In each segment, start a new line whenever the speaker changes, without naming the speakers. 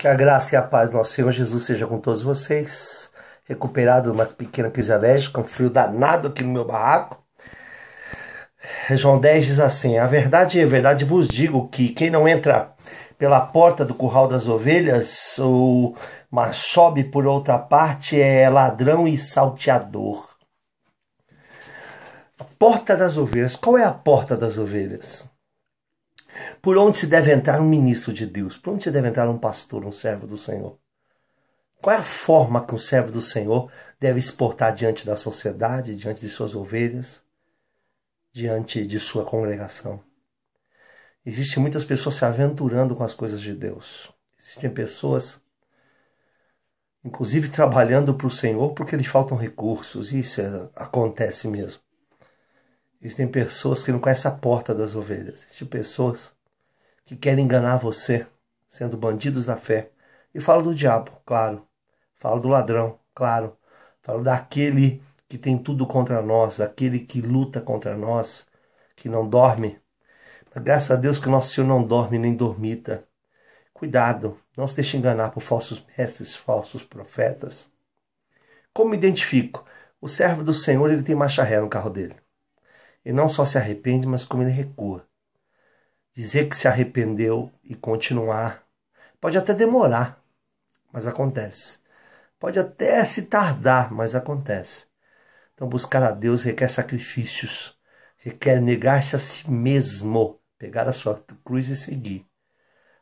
Que a graça e a paz do nosso Senhor Jesus seja com todos vocês. Recuperado de uma pequena crise alérgica, um frio danado aqui no meu barraco. João 10 diz assim: A verdade é verdade, vos digo que quem não entra pela porta do curral das ovelhas, ou mas sobe por outra parte, é ladrão e salteador. A porta das ovelhas. Qual é a porta das ovelhas? Por onde se deve entrar um ministro de Deus? Por onde se deve entrar um pastor, um servo do Senhor? Qual é a forma que um servo do Senhor deve se portar diante da sociedade, diante de suas ovelhas, diante de sua congregação? Existem muitas pessoas se aventurando com as coisas de Deus. Existem pessoas, inclusive, trabalhando para o Senhor porque lhe faltam recursos. Isso é, acontece mesmo. Existem pessoas que não conhecem a porta das ovelhas. Existem pessoas que querem enganar você, sendo bandidos da fé. E falo do diabo, claro. Falo do ladrão, claro. Falo daquele que tem tudo contra nós, daquele que luta contra nós, que não dorme. Mas graças a Deus que nosso Senhor não dorme nem dormita. Cuidado, não se deixe enganar por falsos mestres, falsos profetas. Como me identifico? O servo do Senhor ele tem marcha ré no carro dele. Ele não só se arrepende, mas como ele recua dizer que se arrependeu e continuar. Pode até demorar, mas acontece. Pode até se tardar, mas acontece. Então, buscar a Deus requer sacrifícios, requer negar-se a si mesmo, pegar a sua cruz e seguir.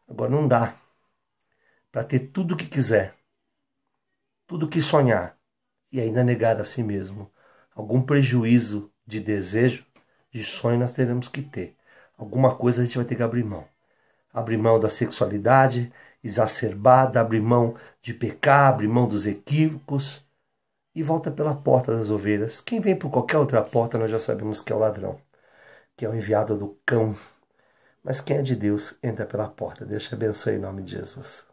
Agora, não dá para ter tudo o que quiser, tudo o que sonhar e ainda negar a si mesmo. Algum prejuízo de desejo, de sonho nós teremos que ter. Alguma coisa a gente vai ter que abrir mão. Abrir mão da sexualidade exacerbada, abrir mão de pecar, abrir mão dos equívocos e volta pela porta das ovelhas. Quem vem por qualquer outra porta, nós já sabemos que é o ladrão, que é o enviado do cão. Mas quem é de Deus, entra pela porta. Deixa a benção em nome de Jesus.